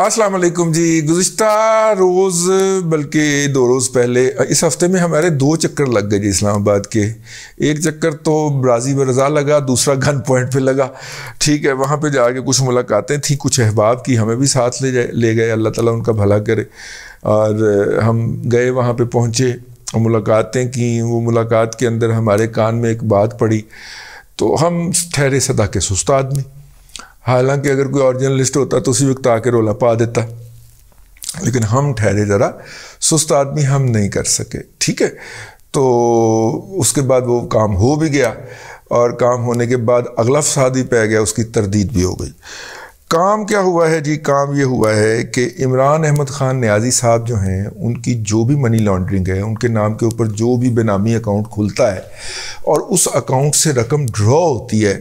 असलम जी गुज्त रोज़ बल्कि दो रोज़ पहले इस हफ़्ते में हमारे दो चक्कर लग गए जी इस्लामाबाद के एक चक्कर तो ब्राज़ी रजा लगा दूसरा गन पॉइंट पर लगा ठीक है वहाँ पर जाके कुछ मुलाकातें थी कुछ अहबाब की हमें भी साथ ले जाए ले गए अल्लाह ताली उनका भला करे और हम गए वहाँ पर पहुँचे और मुलाकातें कि वो मुलाकात के अंदर हमारे कान में एक बात पड़ी तो हम ठहरे सदा के सुस्त आदमी हालांकि अगर कोई और जर्नलिस्ट होता तो उसी वक्त आके रोला पा देता लेकिन हम ठहरे ज़रा सुस्त आदमी हम नहीं कर सके ठीक है तो उसके बाद वो काम हो भी गया और काम होने के बाद अगला फसाद भी पै गया उसकी तरदीद भी हो गई काम क्या हुआ है जी काम ये हुआ है कि इमरान अहमद ख़ान न्याजी साहब जो हैं उनकी जो भी मनी लॉन्ड्रिंग है उनके नाम के ऊपर जो भी बेनामी अकाउंट खुलता है और उस अकाउंट से रकम ड्रॉ होती है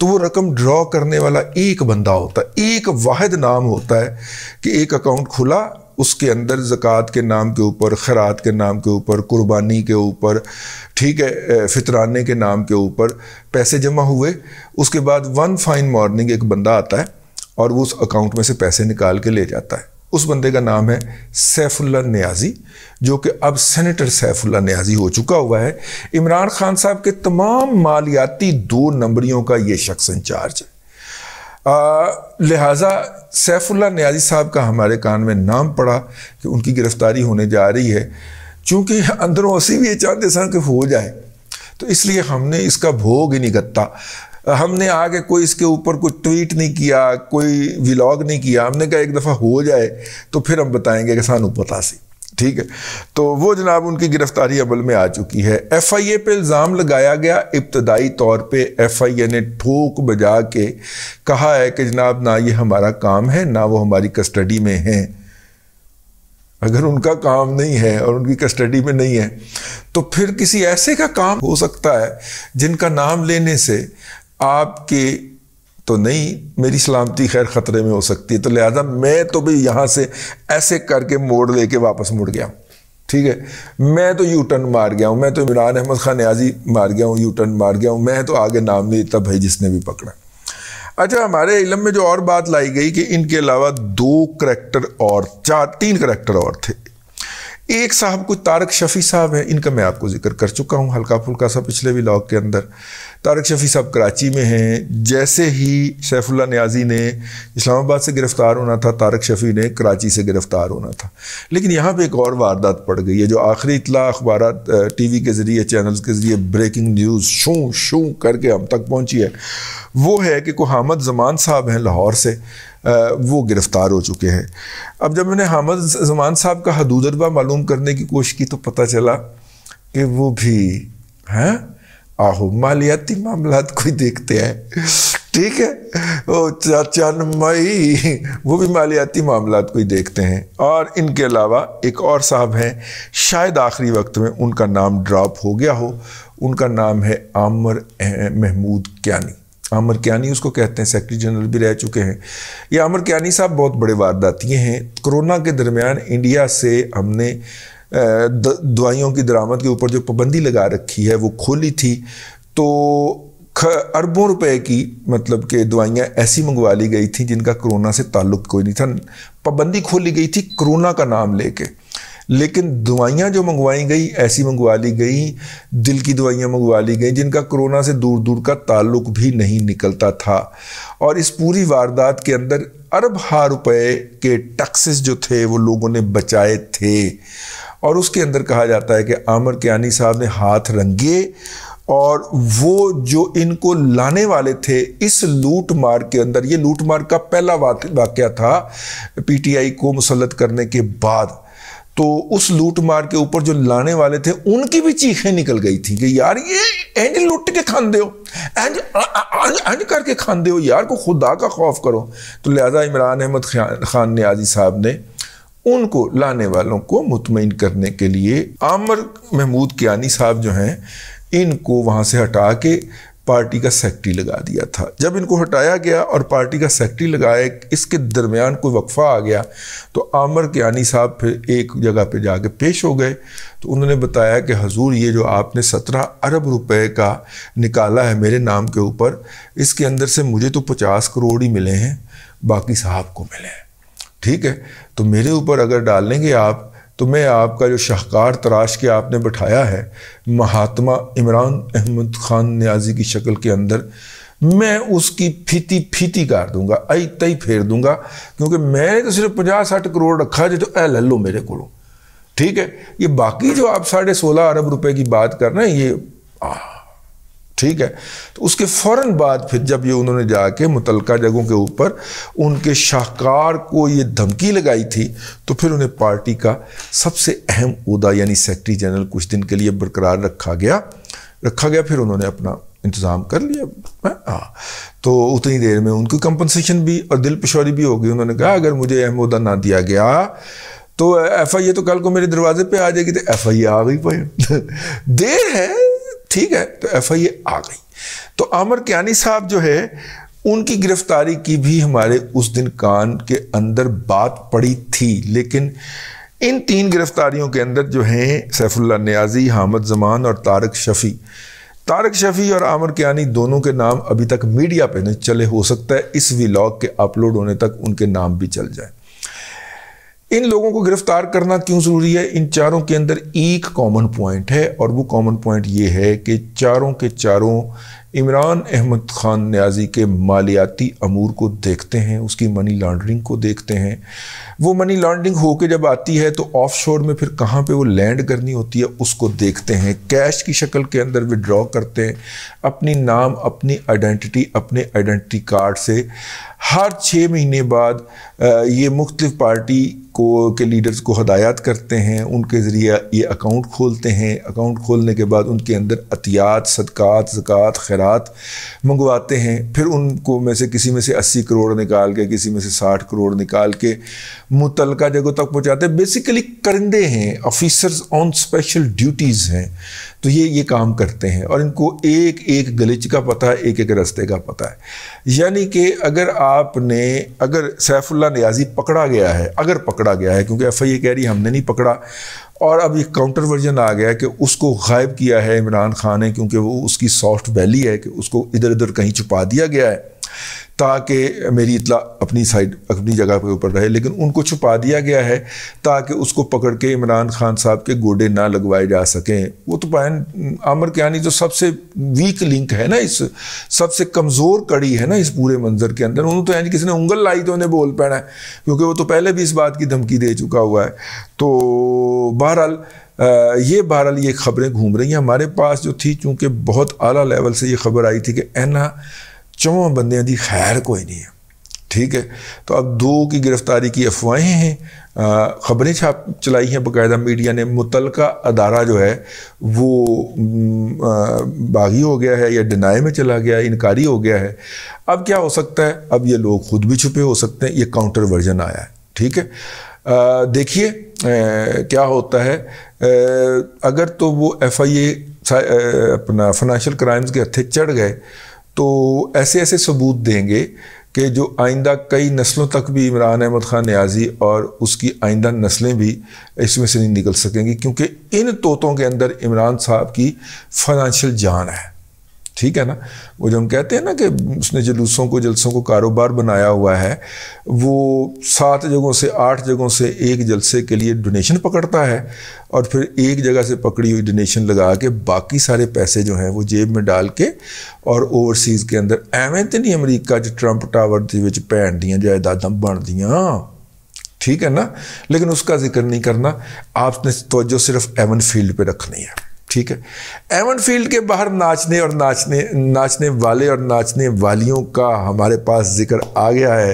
तो वो रकम ड्रॉ करने वाला एक बंदा होता है एक वाद नाम होता है कि एक अकाउंट खुला उसके अंदर ज़क़़त के नाम के ऊपर खैरात के नाम के ऊपर कुर्बानी के ऊपर ठीक है फितराने के नाम के ऊपर पैसे जमा हुए उसके बाद वन फाइन मॉर्निंग एक बंदा आता है और वो उस अकाउंट में से पैसे निकाल के ले जाता है उस बंदे का नाम है सैफुल्ला न्याजी जो कि अब सेनेटर सैफुल्ला न्याजी हो चुका हुआ है इमरान खान साहब के तमाम मालियाती दो नंबरियों का ये शख्स इंचार्ज है लिहाजा सैफुल्ला न्याजी साहब का हमारे कान में नाम पड़ा कि उनकी गिरफ्तारी होने जा रही है चूँकि अंदरों असी भी ये चाहते सर कि हो जाए तो इसलिए हमने इसका भोग ही नहीं गत्ता हमने आगे कोई इसके ऊपर कोई ट्वीट नहीं किया कोई व्लॉग नहीं किया हमने कहा एक दफ़ा हो जाए तो फिर हम बताएंगे कि सानू पता सी ठीक है तो वो जनाब उनकी गिरफ्तारी अमल में आ चुकी है एफ आई ए पर इल्ज़ाम लगाया गया इब्तदाई तौर पर एफ आई ए ने ठोक बजा के कहा है कि जनाब ना ये हमारा काम है ना वो हमारी कस्टडी में हैं अगर उनका काम नहीं है और उनकी कस्टडी में नहीं है तो फिर किसी ऐसे का काम हो सकता है जिनका नाम लेने से आपके तो नहीं मेरी सलामती खैर ख़तरे में हो सकती है तो लिहाजा मैं तो भी यहाँ से ऐसे करके मोड़ लेके वापस मुड़ गया ठीक है मैं तो यू टर्न मार गया हूँ मैं तो इमरान अहमद खान न्याजी मार गया हूँ यू टर्न मार गया हूँ मैं तो आगे नाम नहीं लेता भाई जिसने भी पकड़ा अच्छा हमारे इलम में जो और बात लाई गई कि इनके अलावा दो करैक्टर और चार तीन करैक्टर और थे एक साहब कुछ तारक शफ़ी साहब हैं इनका मैं आपको जिक्र कर चुका हूँ हल्का फुल्का सा पिछले लॉक के अंदर तारक शफ़ी साहब कराची में हैं जैसे ही सैफुल्ला न्याजी ने इस्लामाबाद से गिरफ़्तार होना था तारक शफ़ी ने कराची से गिरफ़्तार होना था लेकिन यहाँ पे एक और वारदात पड़ गई है जो आखिरी इतला अखबार टी वी के ज़रिए चैनल्स के ज़रिए ब्रेकिंग न्यूज़ शू शू करके हम तक पहुँची है वो है कि कोहामद जमान साहब हैं लाहौर से वो गिरफ़्तार हो चुके हैं अब जब मैंने हामद जमान साहब का हदूदरबा मालूम करने की कोशिश की तो पता चला कि वो भी हैं आहो मालियाती मामला कोई देखते हैं ठीक है ओ चाचा मई वो भी मालियाती मामला कोई देखते हैं और इनके अलावा एक और साहब हैं शायद आखिरी वक्त में उनका नाम ड्रॉप हो गया हो उनका नाम है आमर महमूद क्यानी अमर क्यानी उसको कहते हैं सेक्रेटरी जनरल भी रह चुके हैं ये अमर क्यानी साहब बहुत बड़े वारदाती हैं कोरोना के दरमियान इंडिया से हमने दवाइयों की दरामद के ऊपर जो पाबंदी लगा रखी है वो खोली थी तो अरबों रुपए की मतलब कि दवाइयाँ ऐसी मंगवा ली गई थी जिनका कोरोना से ताल्लुक कोई नहीं था पाबंदी खोली गई थी कोरोना का नाम लेके लेकिन दवाइयाँ जो मंगवाई गई ऐसी मंगवा ली गई दिल की दवाइयाँ मंगवा ली गई जिनका कोरोना से दूर दूर का ताल्लुक भी नहीं निकलता था और इस पूरी वारदात के अंदर अरब हा रुपए के टैक्सेस जो थे वो लोगों ने बचाए थे और उसके अंदर कहा जाता है कि आमर कियानी साहब ने हाथ रंगे और वो जो इनको लाने वाले थे इस लूट मार के अंदर ये लूट मार का पहला वाक्य था पीटीआई को मुसलत करने के बाद तो उस लूट मार के ऊपर जो लाने वाले थे उनकी भी चीखें निकल गई थी कि यार ये एंड लुट के खान दो एंड एंड करके खान दो यार को खुदा का खौफ करो तो लिहाजा इमरान अहमद खान न्याजी साहब ने उनको लाने वालों को मुतमिन करने के लिए आमर महमूद कियानी साहब जो हैं इनको वहाँ से हटा के पार्टी का सेक्ट्री लगा दिया था जब इनको हटाया गया और पार्टी का सेक्ट्री लगाया इसके दरमियान कोई वक्फा आ गया तो आमर कियानी साहब फिर एक जगह पे जाके पेश हो गए तो उन्होंने बताया कि हजूर ये जो आपने सत्रह अरब रुपए का निकाला है मेरे नाम के ऊपर इसके अंदर से मुझे तो पचास करोड़ ही मिले हैं बाकी साहब को मिले हैं ठीक है तो मेरे ऊपर अगर डाल लेंगे आप तो मैं आपका जो शाहकार तराश के आपने बैठाया है महात्मा इमरान अहमद खान न्याजी की शक्ल के अंदर मैं उसकी फीती फीती कर दूंगा आई तई फेर दूंगा क्योंकि मैंने तो सिर्फ पचास साठ करोड़ रखा जो ए ले लो मेरे को ठीक है ये बाकी जो आप साढ़े सोलह अरब रुपए की बात कर रहे हैं ये आ, ठीक है तो उसके फ़ौर बाद फिर जब ये उन्होंने जाके मुतलका जगहों के ऊपर उनके शाहकार को ये धमकी लगाई थी तो फिर उन्हें पार्टी का सबसे अहम उदा यानी सेक्रटरी जनरल कुछ दिन के लिए बरकरार रखा गया रखा गया फिर उन्होंने अपना इंतज़ाम कर लिया हाँ तो उतनी देर में उनकी कंपनसेशन भी और दिल पेशौरी भी हो गई उन्होंने कहा अगर मुझे अहम उहदा ना दिया गया तो एफ आई ए तो कल को मेरे दरवाजे पर आ जाएगी तो एफ आई ए आ गई पाए देर है ठीक है तो एफ आई ए आ गई तो आमर क्यानी साहब जो है उनकी गिरफ्तारी की भी हमारे उस दिन कान के अंदर बात पड़ी थी लेकिन इन तीन गिरफ्तारियों के अंदर जो हैं सैफुल्ला न्याजी हामद जमान और तारक शफ़ी तारक शफ़ी और आमर कियानी दोनों के नाम अभी तक मीडिया पे नहीं चले हो सकता है इस व्लॉग के अपलोड होने तक उनके नाम भी चल जाए इन लोगों को गिरफ्तार करना क्यों ज़रूरी है इन चारों के अंदर एक कॉमन पॉइंट है और वो कॉमन पॉइंट ये है कि चारों के चारों इमरान अहमद ख़ान न्याजी के मालियाती अमूर को देखते हैं उसकी मनी लॉन्ड्रिंग को देखते हैं वो मनी लॉन्ड्रिंग होकर जब आती है तो ऑफ शोर में फिर कहाँ पे वो लैंड करनी होती है उसको देखते हैं कैश की शक्ल के अंदर विड्रॉ करते हैं अपनी नाम अपनी आइडेंटिटी अपने आइडेंटिटी कार्ड से हर छः महीने बाद ये मुख्तलिफ़ पार्टी को के लीडर्स को हदायत करते हैं उनके ज़रिए ये अकाउंट खोलते हैं अकाउंट खोलने के बाद उनके अंदर अतियात सदक़ात ज़क़़त खैरात मंगवाते हैं फिर उनको में से किसी में से अस्सी करोड़ निकाल के किसी में से साठ करोड़ निकाल के मुतल जगह तक पहुँचाते हैं बेसिकली करंदे हैं ऑफिसर्स ऑन स्पेशल ड्यूटीज़ हैं तो ये ये काम करते हैं और इनको एक एक गलिच का पता है एक एक रस्ते का पता है यानी कि अगर आपने अगर सैफुल्ल अब्दुल्ला नियाजी पकड़ा गया है अगर पकड़ा गया है क्योंकि एफ आई ए कह रही हमने नहीं पकड़ा और अब एक काउंटर वर्जन आ गया कि उसको गायब किया है इमरान खान ने क्योंकि वो उसकी सॉफ्ट वैली है कि उसको इधर उधर कहीं छुपा दिया गया है ताकि मेरी इतला अपनी साइड अपनी जगह के ऊपर रहे लेकिन उनको छुपा दिया गया है ताकि उसको पकड़ के इमरान खान साहब के गोडे ना लगवाए जा सकें वो तो अमर आमर क्यानी जो सबसे वीक लिंक है ना इस सबसे कमज़ोर कड़ी है ना इस पूरे मंजर के अंदर उन्होंने तो यानी किसी ने उंगल लाई तो उन्हें बोल पैना है क्योंकि वो तो पहले भी इस बात की धमकी दे चुका हुआ है तो बहरहाल आ, ये बहरहाल ये खबरें घूम रही हैं हमारे पास जो थी चूँकि बहुत अली लेवल से ये खबर आई थी कि एना चौं बंद की खैर कोई नहीं है ठीक है तो अब दो की गिरफ्तारी की अफवाहें हैं ख़बरें छाप चलाई हैं बाकायदा मीडिया ने मुतल अदारा जो है वो बागी हो गया है या डिनाई में चला गया है इनकारी हो गया है अब क्या हो सकता है अब ये लोग खुद भी छुपे हो सकते हैं ये काउंटर वर्जन आया है ठीक है देखिए क्या होता है आ, अगर तो वो एफ आई ए अपना फाइनेंशियल क्राइम्स के हथे चढ़ गए तो ऐसे ऐसे सबूत देंगे कि जो आइंदा कई नस्लों तक भी इमरान अहमद ख़ान न्याजी और उसकी आइंदा नस्लें भी इसमें से नहीं निकल सकेंगी क्योंकि इन तोतों के अंदर इमरान साहब की फाइनेंशियल जान है ठीक है ना वो जो हम कहते हैं ना कि उसने जुलूसों को जलसों को कारोबार बनाया हुआ है वो सात जगहों से आठ जगहों से एक जलसे के लिए डोनेशन पकड़ता है और फिर एक जगह से पकड़ी हुई डोनेशन लगा के बाकी सारे पैसे जो हैं वो जेब में डाल के और ओवरसीज़ के अंदर ਐਵੇਂ ਤੇ ਨਹੀਂ ਅਮਰੀਕਾ 'ਚ ਟਰੰਪ ਟਾਵਰ ਦੇ भैन ਭੈਣ जायदाद बन दिया ठीक है ना लेकिन उसका जिक्र नहीं करना आपने तोजो सिर्फ एवन फील्ड पर रखनी है ठीक है एवन फील्ड के बाहर नाचने और नाचने नाचने वाले और नाचने वालियों का हमारे पास जिक्र आ गया है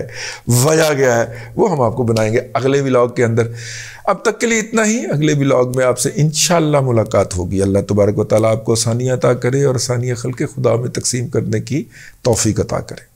वजह गया है वो हम आपको बनाएंगे अगले ब्लॉग के अंदर अब तक के लिए इतना ही अगले ब्लॉग में आपसे इन मुलाकात होगी अल्लाह तबारक वाली आपको आसानियाँ अता करे और आसानियाँ खल के खुदा में तकसीम करने की तोफ़ी अता करे